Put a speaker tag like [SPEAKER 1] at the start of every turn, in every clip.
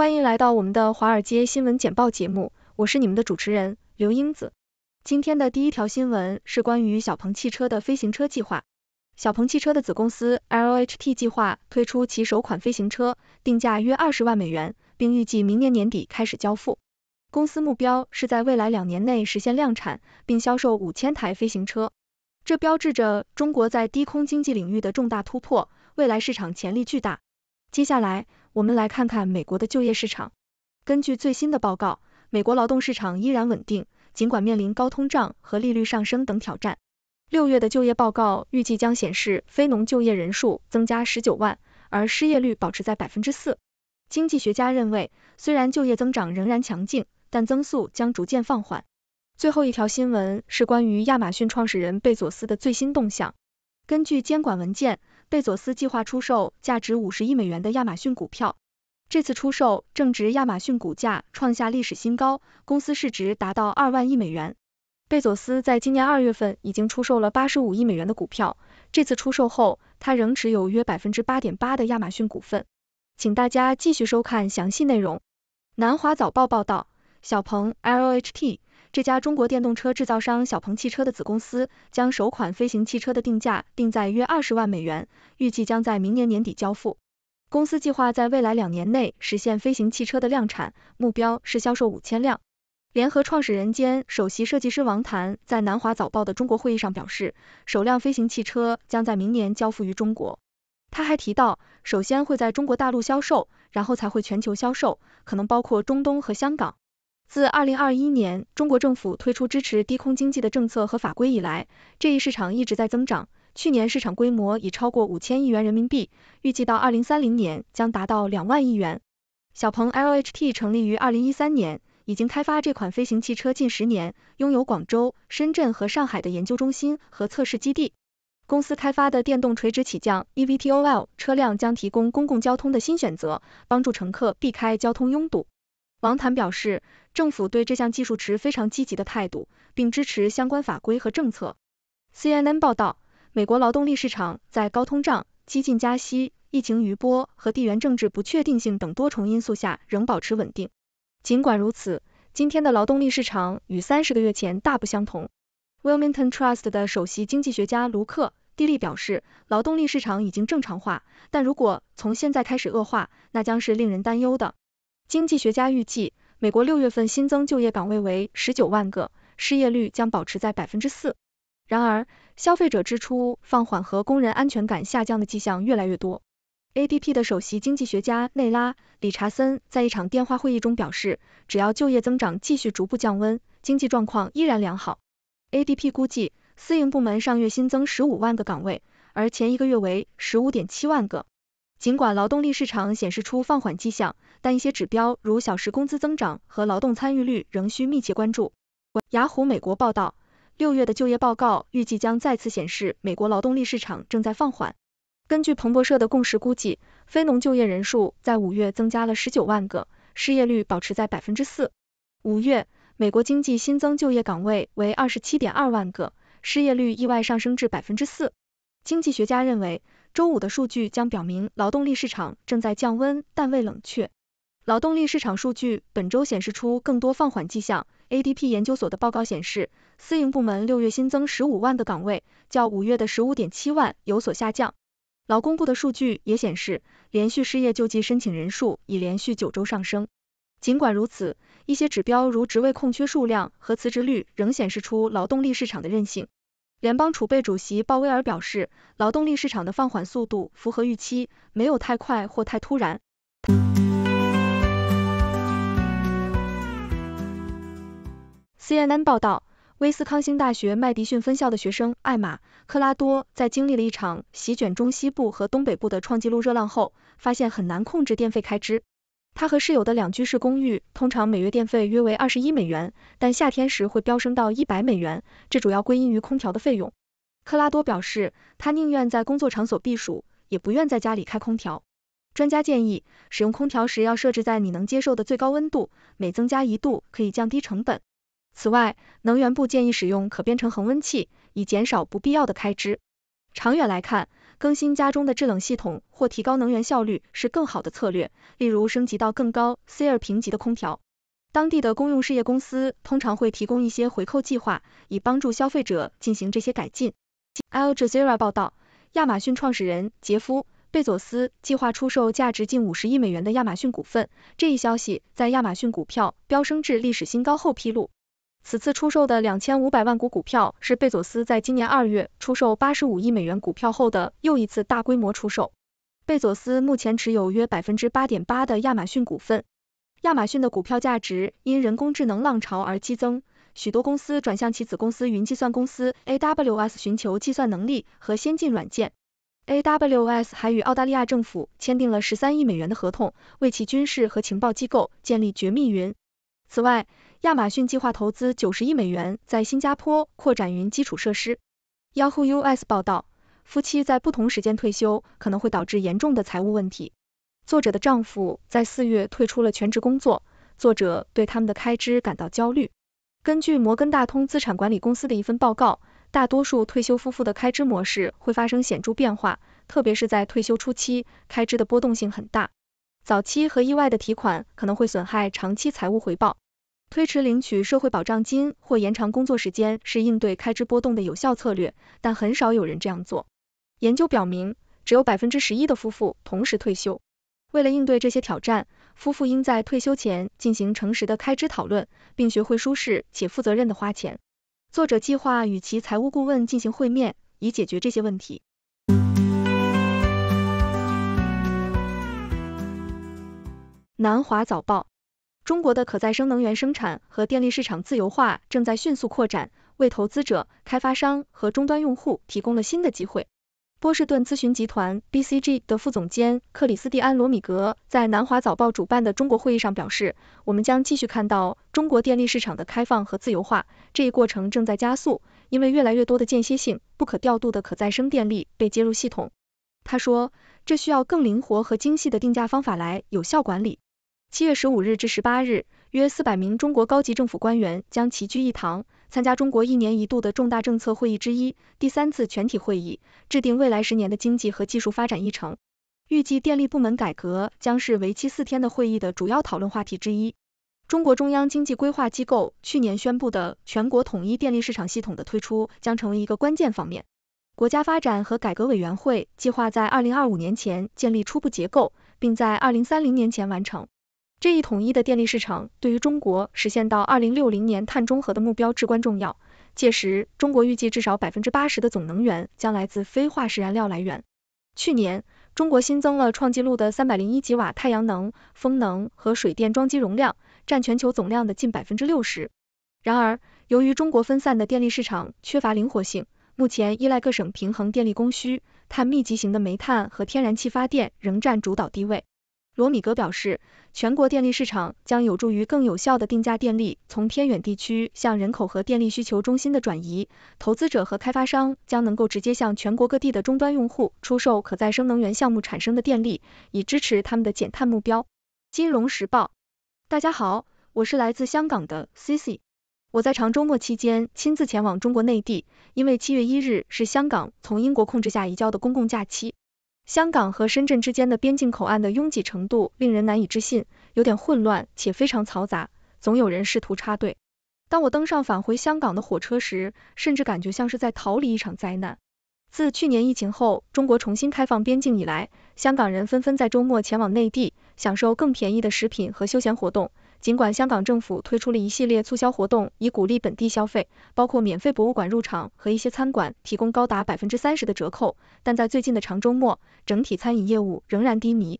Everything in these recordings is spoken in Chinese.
[SPEAKER 1] 欢迎来到我们的《华尔街新闻简报》节目，我是你们的主持人刘英子。今天的第一条新闻是关于小鹏汽车的飞行车计划。小鹏汽车的子公司 LHT 计划推出其首款飞行车，定价约二十万美元，并预计明年年底开始交付。公司目标是在未来两年内实现量产，并销售五千台飞行车。这标志着中国在低空经济领域的重大突破，未来市场潜力巨大。接下来。我们来看看美国的就业市场。根据最新的报告，美国劳动市场依然稳定，尽管面临高通胀和利率上升等挑战。六月的就业报告预计将显示非农就业人数增加十九万，而失业率保持在百分之四。经济学家认为，虽然就业增长仍然强劲，但增速将逐渐放缓。最后一条新闻是关于亚马逊创始人贝佐斯的最新动向。根据监管文件。贝佐斯计划出售价值五十亿美元的亚马逊股票。这次出售正值亚马逊股价创下历史新高，公司市值达到二万亿美元。贝佐斯在今年二月份已经出售了八十五亿美元的股票，这次出售后，他仍持有约百分之八点八的亚马逊股份。请大家继续收看详细内容。南华早报报道，小鹏 LHT。这家中国电动车制造商小鹏汽车的子公司将首款飞行汽车的定价定在约二十万美元，预计将在明年年底交付。公司计划在未来两年内实现飞行汽车的量产，目标是销售五千辆。联合创始人兼首席设计师王谈在南华早报的中国会议上表示，首辆飞行汽车将在明年交付于中国。他还提到，首先会在中国大陆销售，然后才会全球销售，可能包括中东和香港。自二零二一年，中国政府推出支持低空经济的政策和法规以来，这一市场一直在增长。去年市场规模已超过五千亿元人民币，预计到二零三零年将达到两万亿元。小鹏 LHT 成立于二零一三年，已经开发这款飞行汽车近十年，拥有广州、深圳和上海的研究中心和测试基地。公司开发的电动垂直起降 （eVTOL） 车辆将提供公共交通的新选择，帮助乘客避开交通拥堵。王坦表示。政府对这项技术持非常积极的态度，并支持相关法规和政策。CNN 报道，美国劳动力市场在高通胀、激进加息、疫情余波和地缘政治不确定性等多重因素下仍保持稳定。尽管如此，今天的劳动力市场与三十个月前大不相同。Wilmington Trust 的首席经济学家卢克·蒂利表示，劳动力市场已经正常化，但如果从现在开始恶化，那将是令人担忧的。经济学家预计。美国六月份新增就业岗位为十九万个，失业率将保持在百分之四。然而，消费者支出放缓和工人安全感下降的迹象越来越多。ADP 的首席经济学家内拉·理查森在一场电话会议中表示，只要就业增长继续逐步降温，经济状况依然良好。ADP 估计，私营部门上月新增十五万个岗位，而前一个月为十五点七万个。尽管劳动力市场显示出放缓迹象，但一些指标如小时工资增长和劳动参与率仍需密切关注。雅虎美国报道，六月的就业报告预计将再次显示美国劳动力市场正在放缓。根据彭博社的共识估计，非农就业人数在五月增加了十九万个，失业率保持在百分之四。五月，美国经济新增就业岗位为二十七点二万个，失业率意外上升至百分之四。经济学家认为。周五的数据将表明劳动力市场正在降温，但未冷却。劳动力市场数据本周显示出更多放缓迹象。ADP 研究所的报告显示，私营部门六月新增十五万个岗位，较五月的十五点七万有所下降。劳工部的数据也显示，连续失业救济申请人数已连续九周上升。尽管如此，一些指标如职位空缺数量和辞职率仍显示出劳动力市场的韧性。联邦储备主席鲍威尔表示，劳动力市场的放缓速度符合预期，没有太快或太突然。CNN 报道，威斯康星大学麦迪逊分校的学生艾玛·克拉多在经历了一场席卷中西部和东北部的创纪录热浪后，发现很难控制电费开支。他和室友的两居室公寓，通常每月电费约为二十一美元，但夏天时会飙升到一百美元，这主要归因于空调的费用。克拉多表示，他宁愿在工作场所避暑，也不愿在家里开空调。专家建议，使用空调时要设置在你能接受的最高温度，每增加一度可以降低成本。此外，能源部建议使用可编程恒温器，以减少不必要的开支。长远来看，更新家中的制冷系统或提高能源效率是更好的策略，例如升级到更高 C r 评级的空调。当地的公用事业公司通常会提供一些回扣计划，以帮助消费者进行这些改进。Al Jazeera 报道，亚马逊创始人杰夫·贝佐斯计划出售价值近五十亿美元的亚马逊股份。这一消息在亚马逊股票飙升至历史新高后披露。此次出售的两千五百万股股票是贝佐斯在今年二月出售八十五亿美元股票后的又一次大规模出售。贝佐斯目前持有约百分之八点八的亚马逊股份。亚马逊的股票价值因人工智能浪潮而激增，许多公司转向其子公司云计算公司 AWS 寻求计算能力和先进软件。AWS 还与澳大利亚政府签订了十三亿美元的合同，为其军事和情报机构建立绝密云。此外，亚马逊计划投资九十亿美元在新加坡扩展云基础设施。Yahoo US 报道，夫妻在不同时间退休可能会导致严重的财务问题。作者的丈夫在四月退出了全职工作，作者对他们的开支感到焦虑。根据摩根大通资产管理公司的一份报告，大多数退休夫妇的开支模式会发生显著变化，特别是在退休初期，开支的波动性很大。早期和意外的提款可能会损害长期财务回报。推迟领取社会保障金或延长工作时间是应对开支波动的有效策略，但很少有人这样做。研究表明，只有百分之十一的夫妇同时退休。为了应对这些挑战，夫妇应在退休前进行诚实的开支讨论，并学会舒适且负责任的花钱。作者计划与其财务顾问进行会面，以解决这些问题。南华早报。中国的可再生能源生产和电力市场自由化正在迅速扩展，为投资者、开发商和终端用户提供了新的机会。波士顿咨询集团 （BCG） 的副总监克里斯蒂安·罗米格在南华早报主办的中国会议上表示：“我们将继续看到中国电力市场的开放和自由化，这一过程正在加速，因为越来越多的间歇性、不可调度的可再生电力被接入系统。”他说：“这需要更灵活和精细的定价方法来有效管理。”七月十五日至十八日，约四百名中国高级政府官员将齐聚一堂，参加中国一年一度的重大政策会议之一——第三次全体会议，制定未来十年的经济和技术发展议程。预计电力部门改革将是为期四天的会议的主要讨论话题之一。中国中央经济规划机构去年宣布的全国统一电力市场系统的推出将成为一个关键方面。国家发展和改革委员会计划在二零二五年前建立初步结构，并在二零三零年前完成。这一统一的电力市场对于中国实现到二零六零年碳中和的目标至关重要。届时，中国预计至少百分之八十的总能源将来自非化石燃料来源。去年，中国新增了创纪录的三百零一吉瓦太阳能、风能和水电装机容量，占全球总量的近百分之六十。然而，由于中国分散的电力市场缺乏灵活性，目前依赖各省平衡电力供需，碳密集型的煤炭和天然气发电仍占主导地位。罗米格表示，全国电力市场将有助于更有效的定价电力，从偏远地区向人口和电力需求中心的转移。投资者和开发商将能够直接向全国各地的终端用户出售可再生能源项目产生的电力，以支持他们的减碳目标。金融时报，大家好，我是来自香港的 Cici，我在长周末期间亲自前往中国内地，因为七月一日是香港从英国控制下移交的公共假期。香港和深圳之间的边境口岸的拥挤程度令人难以置信，有点混乱且非常嘈杂，总有人试图插队。当我登上返回香港的火车时，甚至感觉像是在逃离一场灾难。自去年疫情后，中国重新开放边境以来，香港人纷纷在周末前往内地，享受更便宜的食品和休闲活动。尽管香港政府推出了一系列促销活动，以鼓励本地消费，包括免费博物馆入场和一些餐馆提供高达百分之三十的折扣，但在最近的长周末，整体餐饮业务仍然低迷。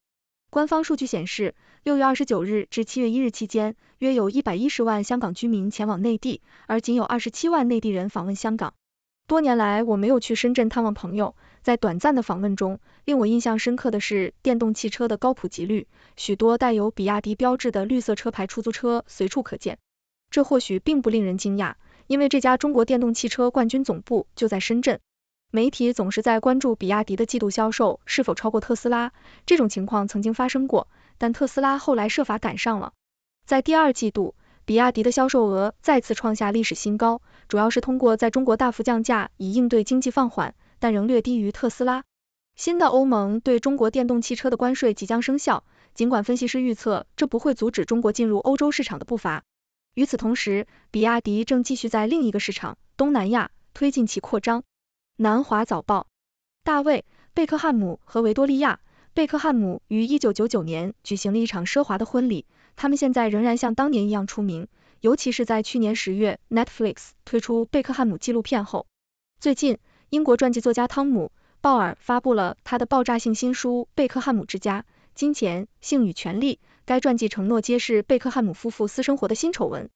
[SPEAKER 1] 官方数据显示，六月二十九日至七月一日期间，约有一百一十万香港居民前往内地，而仅有二十七万内地人访问香港。多年来，我没有去深圳探望朋友。在短暂的访问中，令我印象深刻的是电动汽车的高普及率，许多带有比亚迪标志的绿色车牌出租车随处可见。这或许并不令人惊讶，因为这家中国电动汽车冠军总部就在深圳。媒体总是在关注比亚迪的季度销售是否超过特斯拉，这种情况曾经发生过，但特斯拉后来设法赶上了。在第二季度，比亚迪的销售额再次创下历史新高，主要是通过在中国大幅降价以应对经济放缓。但仍略低于特斯拉。新的欧盟对中国电动汽车的关税即将生效，尽管分析师预测这不会阻止中国进入欧洲市场的步伐。与此同时，比亚迪正继续在另一个市场——东南亚推进其扩张。南华早报。大卫·贝克汉姆和维多利亚·贝克汉姆于一九九九年举行了一场奢华的婚礼，他们现在仍然像当年一样出名，尤其是在去年十月 Netflix 推出贝克汉姆纪录片后。最近。英国传记作家汤姆·鲍尔发布了他的爆炸性新书《贝克汉姆之家：金钱、性与权力》。该传记承诺揭示贝克汉姆夫妇私生活的新丑闻。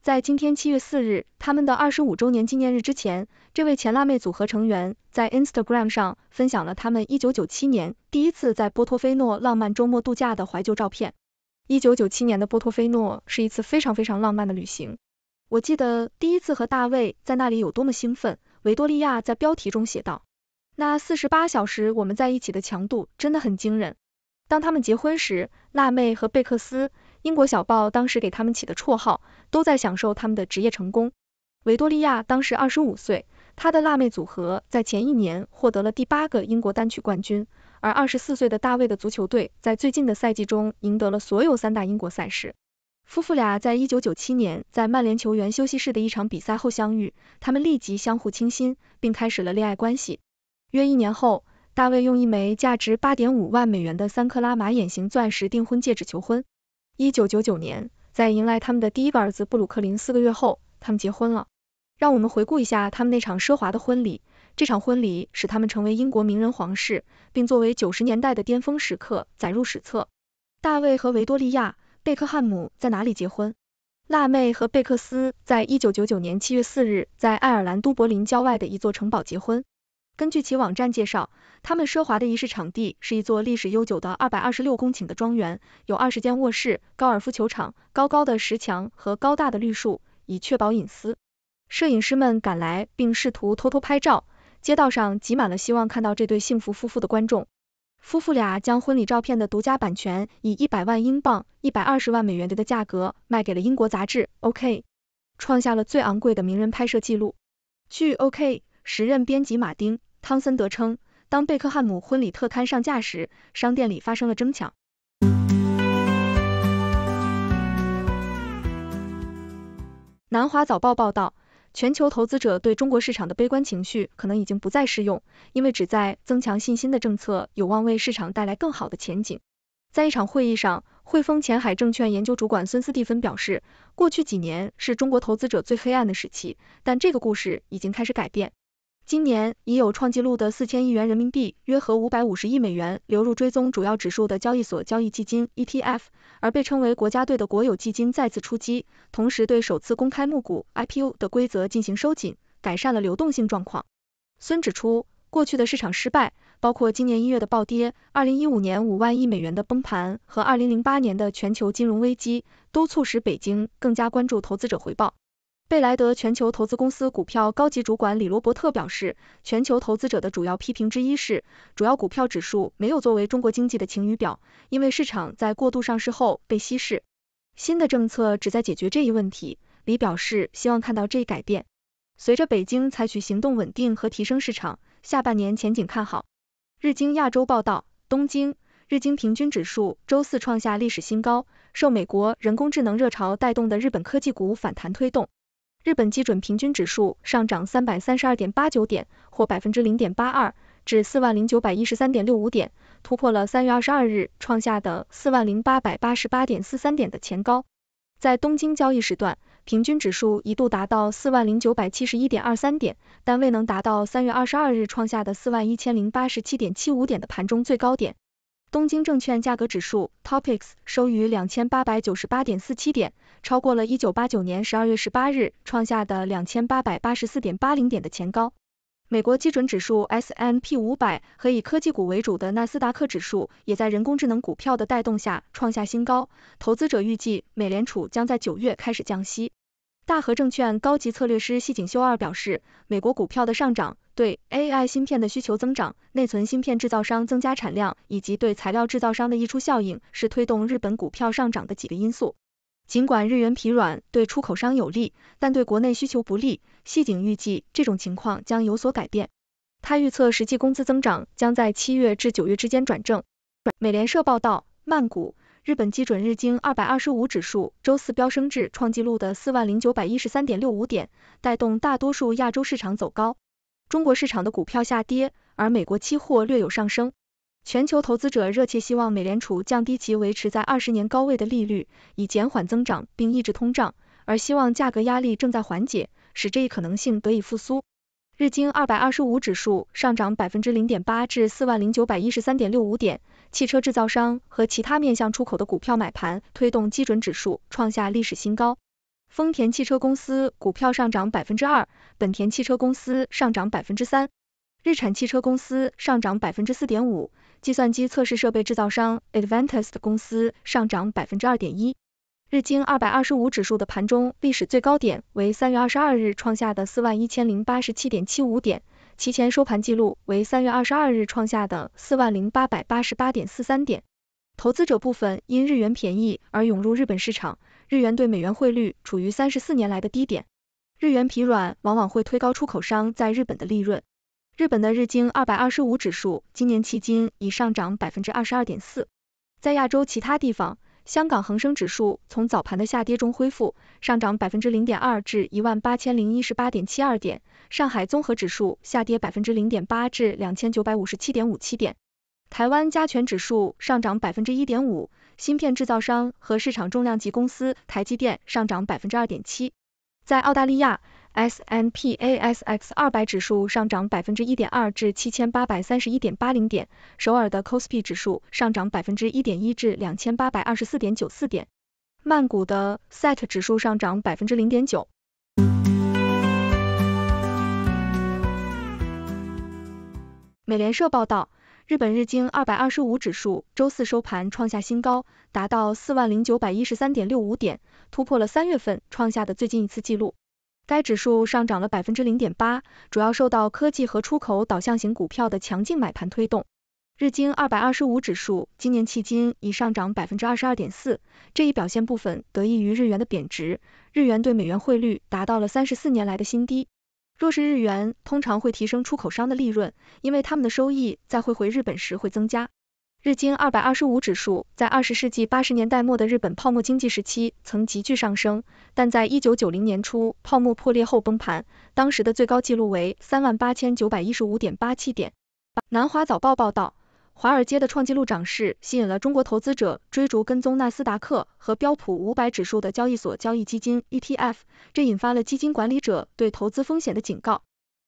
[SPEAKER 1] 在今天七月四日，他们的二十五周年纪念日之前，这位前辣妹组合成员在 Instagram 上分享了他们一九九七年第一次在波托菲诺浪漫周末度假的怀旧照片。一九九七年的波托菲诺是一次非常非常浪漫的旅行。我记得第一次和大卫在那里有多么兴奋。维多利亚在标题中写道：“那四十八小时我们在一起的强度真的很惊人。”当他们结婚时，辣妹和贝克斯（英国小报当时给他们起的绰号）都在享受他们的职业成功。维多利亚当时二十五岁，她的辣妹组合在前一年获得了第八个英国单曲冠军，而二十四岁的大卫的足球队在最近的赛季中赢得了所有三大英国赛事。夫妇俩在1997年在曼联球员休息室的一场比赛后相遇，他们立即相互倾心，并开始了恋爱关系。约一年后，大卫用一枚价值8.5万美元的三克拉马眼型钻石订婚戒指求婚。1999年，在迎来他们的第一个儿子布鲁克林四个月后，他们结婚了。让我们回顾一下他们那场奢华的婚礼，这场婚礼使他们成为英国名人皇室，并作为90年代的巅峰时刻载入史册。大卫和维多利亚。贝克汉姆在哪里结婚？辣妹和贝克斯在一九九九年七月四日在爱尔兰都柏林郊外的一座城堡结婚。根据其网站介绍，他们奢华的仪式场地是一座历史悠久的二百二十六公顷的庄园，有二十间卧室、高尔夫球场、高高的石墙和高大的绿树，以确保隐私。摄影师们赶来并试图偷偷拍照，街道上挤满了希望看到这对幸福夫妇的观众。夫妇俩将婚礼照片的独家版权以一百万英镑、一百二十万美元的价格卖给了英国杂志《OK》，创下了最昂贵的名人拍摄记录。据《OK》时任编辑马丁·汤森德称，当贝克汉姆婚礼特刊上架时，商店里发生了争抢。南华早报报道。全球投资者对中国市场的悲观情绪可能已经不再适用，因为旨在增强信心的政策有望为市场带来更好的前景。在一场会议上，汇丰前海证券研究主管孙斯蒂芬表示，过去几年是中国投资者最黑暗的时期，但这个故事已经开始改变。今年已有创纪录的四千亿元人民币（约合五百五十亿美元）流入追踪主要指数的交易所交易基金 （ETF），而被称为国家队的国有基金再次出击，同时对首次公开募股 （IPO） 的规则进行收紧，改善了流动性状况。孙指出，过去的市场失败，包括今年一月的暴跌、二零一五年五万亿美元的崩盘和二零零八年的全球金融危机，都促使北京更加关注投资者回报。贝莱德全球投资公司股票高级主管李罗伯特表示，全球投资者的主要批评之一是，主要股票指数没有作为中国经济的晴雨表，因为市场在过度上市后被稀释。新的政策旨在解决这一问题，李表示希望看到这一改变。随着北京采取行动稳定和提升市场，下半年前景看好。日经亚洲报道，东京，日经平均指数周四创下历史新高，受美国人工智能热潮带动的日本科技股反弹推动。日本基准平均指数上涨三百三十二点八九点，或百分之零点八二，至四万零九百一十三点六五点，突破了三月二十二日创下的四万零八百八十八点四三点的前高。在东京交易时段，平均指数一度达到四万零九百七十一点二三点，但未能达到三月二十二日创下的四万一千零八十七点七五点的盘中最高点。东京证券价格指数 （TOPIX） 收于两千八百九十八点四七点，超过了1989年12月18日创下的两千八百八十四点八零点的前高。美国基准指数 S&P 500和以科技股为主的纳斯达克指数也在人工智能股票的带动下创下新高。投资者预计美联储将在九月开始降息。大和证券高级策略师细井修二表示，美国股票的上涨。对 AI 芯片的需求增长、内存芯片制造商增加产量以及对材料制造商的溢出效应是推动日本股票上涨的几个因素。尽管日元疲软对出口商有利，但对国内需求不利。细井预计这种情况将有所改变。他预测实际工资增长将在七月至九月之间转正。美联社报道，曼谷日本基准日经二百二十五指数周四飙升至创纪录的四万零九百一十三点六五点，带动大多数亚洲市场走高。中国市场的股票下跌，而美国期货略有上升。全球投资者热切希望美联储降低其维持在二十年高位的利率，以减缓增长并抑制通胀，而希望价格压力正在缓解，使这一可能性得以复苏。日经二百二十五指数上涨百分之零点八至四万零九百一十三点六五点，汽车制造商和其他面向出口的股票买盘推动基准指数创下历史新高。丰田汽车公司股票上涨百分之二，本田汽车公司上涨百分之三，日产汽车公司上涨百分之四点五，计算机测试设备制造商 Advantest 公司上涨百分之二点一。日经二百二十五指数的盘中历史最高点为三月二十二日创下的四万一千零八十七点七五点，其前收盘记录为三月二十二日创下的四万零八百八十八点四三点。投资者部分因日元便宜而涌入日本市场。日元对美元汇率处于三十四年来的低点，日元疲软往往会推高出口商在日本的利润。日本的日经二百二十五指数今年迄今已上涨百分之二十二点四。在亚洲其他地方，香港恒生指数从早盘的下跌中恢复，上涨百分之零点二至一万八千零一十八点七二点；上海综合指数下跌百分之零点八至两千九百五十七点五七点；台湾加权指数上涨百分之一点五。芯片制造商和市场重量级公司台积电上涨百分之二点七，在澳大利亚 S n P A S X 二百指数上涨百分之一点二至七千八百三十一点八零点，首尔的 c o s p i 指数上涨百分之一点一至两千八百二十四点九四点，曼谷的 SET 指数上涨百分之零点九。美联社报道。日本日经二百二十五指数周四收盘创下新高，达到四万零九百一十三点六五点，突破了三月份创下的最近一次记录。该指数上涨了百分之零点八，主要受到科技和出口导向型股票的强劲买盘推动。日经二百二十五指数今年迄今已上涨百分之二十二点四，这一表现部分得益于日元的贬值，日元对美元汇率达到了三十四年来的新低。若是日元，通常会提升出口商的利润，因为他们的收益在汇回日本时会增加。日经二百二十五指数在二十世纪八十年代末的日本泡沫经济时期曾急剧上升，但在一九九零年初泡沫破裂后崩盘，当时的最高纪录为三万八千九百一十五点八七点。南华早报报道。华尔街的创纪录涨势吸引了中国投资者追逐跟踪纳斯达克和标普五百指数的交易所交易基金 （ETF），这引发了基金管理者对投资风险的警告。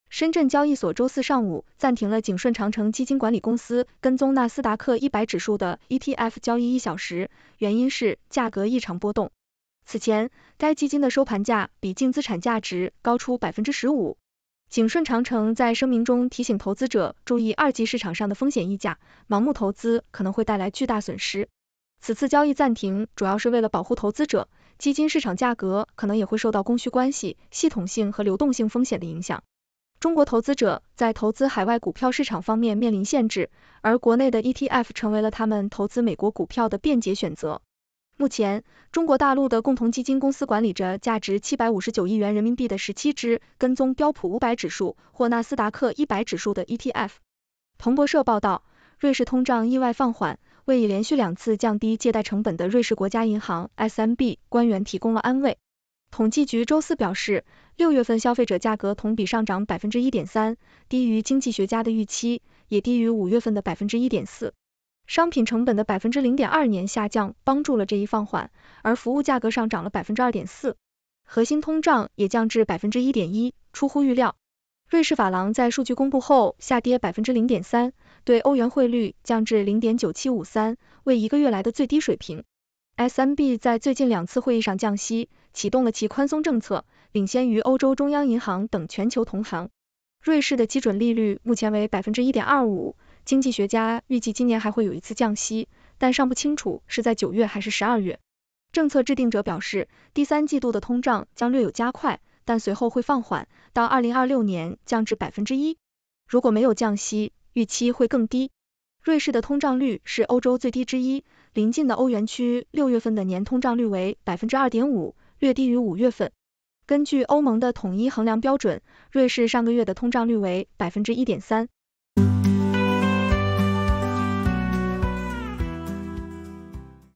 [SPEAKER 1] 深圳交易所周四上午暂停了景顺长城基金管理公司跟踪纳斯达克一百指数的 ETF 交易一小时，原因是价格异常波动。此前，该基金的收盘价比净资产价值高出百分之十五。景顺长城在声明中提醒投资者注意二级市场上的风险溢价，盲目投资可能会带来巨大损失。此次交易暂停主要是为了保护投资者，基金市场价格可能也会受到供需关系、系统性和流动性风险的影响。中国投资者在投资海外股票市场方面面临限制，而国内的 ETF 成为了他们投资美国股票的便捷选择。目前，中国大陆的共同基金公司管理着价值七百五十九亿元人民币的十七只跟踪标普五百指数或纳斯达克一百指数的 ETF。彭博社报道，瑞士通胀意外放缓，为已连续两次降低借贷成本的瑞士国家银行 SMB 官员提供了安慰。统计局周四表示，六月份消费者价格同比上涨百分之一点三，低于经济学家的预期，也低于五月份的百分之一点四。商品成本的百分之零点二年下降，帮助了这一放缓，而服务价格上涨了百分之二点四，核心通胀也降至百分之一点一，出乎预料。瑞士法郎在数据公布后下跌百分之零点三，对欧元汇率降至零点九七五三，为一个月来的最低水平。SMB 在最近两次会议上降息，启动了其宽松政策，领先于欧洲中央银行等全球同行。瑞士的基准利率目前为百分之一点二五。经济学家预计今年还会有一次降息，但尚不清楚是在九月还是十二月。政策制定者表示，第三季度的通胀将略有加快，但随后会放缓，到二零二六年降至百分之一。如果没有降息，预期会更低。瑞士的通胀率是欧洲最低之一，邻近的欧元区六月份的年通胀率为百分之二点五，略低于五月份。根据欧盟的统一衡量标准，瑞士上个月的通胀率为百分之一点三。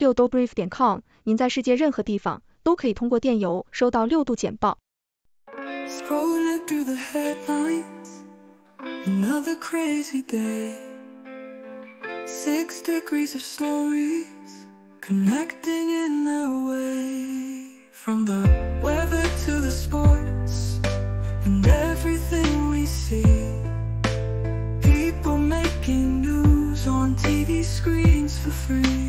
[SPEAKER 1] 六度 brief 点 com。您在世界任何地方都可以通过电邮收到六度简报。
[SPEAKER 2] Another crazy day. Six degrees of stories connecting in their way. From the weather to the sports and everything we see. People making news on TV screens for free.